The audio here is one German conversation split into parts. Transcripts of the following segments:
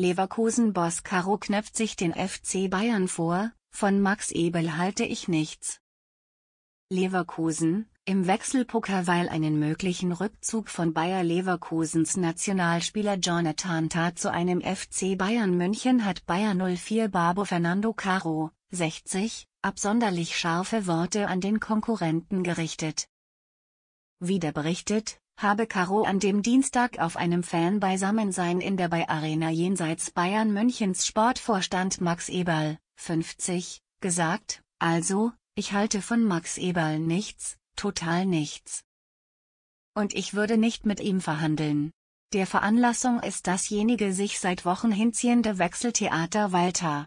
Leverkusen-Boss Caro knöpft sich den FC Bayern vor, von Max Ebel halte ich nichts. Leverkusen, im Wechselpoker weil einen möglichen Rückzug von Bayer Leverkusens Nationalspieler Jonathan Tat zu einem FC Bayern München hat Bayer 04 Barbo Fernando Caro, 60, absonderlich scharfe Worte an den Konkurrenten gerichtet. Wieder berichtet, habe Caro an dem Dienstag auf einem Fanbeisammensein in der Bay Arena jenseits Bayern Münchens Sportvorstand Max Eberl, 50, gesagt, also, ich halte von Max Eberl nichts, total nichts. Und ich würde nicht mit ihm verhandeln. Der Veranlassung ist dasjenige sich seit Wochen hinziehende Wechseltheater Walter.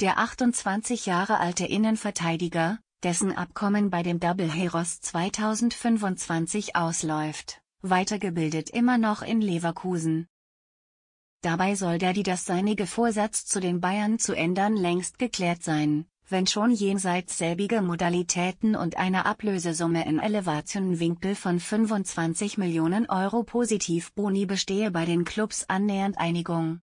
Der 28 Jahre alte Innenverteidiger, dessen Abkommen bei dem Double Heroes 2025 ausläuft, weitergebildet immer noch in Leverkusen. Dabei soll der die das seinige Vorsatz zu den Bayern zu ändern längst geklärt sein, wenn schon jenseits selbiger Modalitäten und einer Ablösesumme in Elevationenwinkel von 25 Millionen Euro positiv Boni bestehe bei den Clubs annähernd Einigung.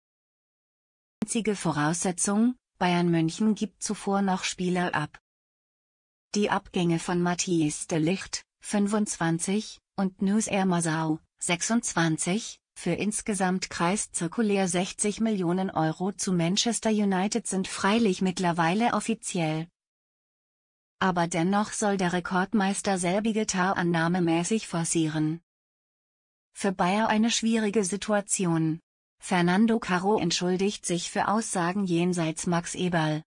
Einzige Voraussetzung, Bayern München gibt zuvor noch Spieler ab, die Abgänge von Matthias de Licht, 25, und Nusser Masau, 26, für insgesamt kreiszirkulär 60 Millionen Euro zu Manchester United sind freilich mittlerweile offiziell. Aber dennoch soll der Rekordmeister selbige Tar annahmemäßig forcieren. Für Bayer eine schwierige Situation. Fernando Caro entschuldigt sich für Aussagen jenseits Max Eberl.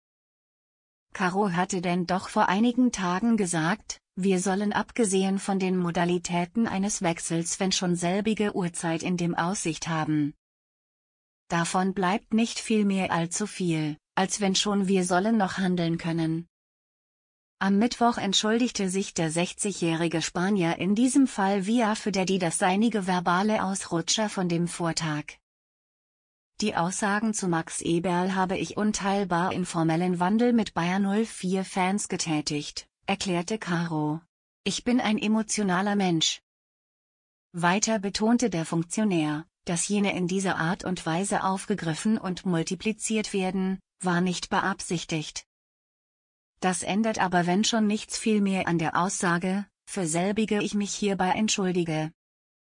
Caro hatte denn doch vor einigen Tagen gesagt, wir sollen abgesehen von den Modalitäten eines Wechsels wenn schon selbige Uhrzeit in dem Aussicht haben. Davon bleibt nicht viel mehr allzu viel, als wenn schon wir sollen noch handeln können. Am Mittwoch entschuldigte sich der 60-jährige Spanier in diesem Fall via für der die das seinige verbale Ausrutscher von dem Vortag. Die Aussagen zu Max Eberl habe ich unteilbar in formellen Wandel mit Bayern 04 Fans getätigt, erklärte Caro. Ich bin ein emotionaler Mensch. Weiter betonte der Funktionär, dass jene in dieser Art und Weise aufgegriffen und multipliziert werden, war nicht beabsichtigt. Das ändert aber wenn schon nichts viel mehr an der Aussage, für selbige ich mich hierbei entschuldige.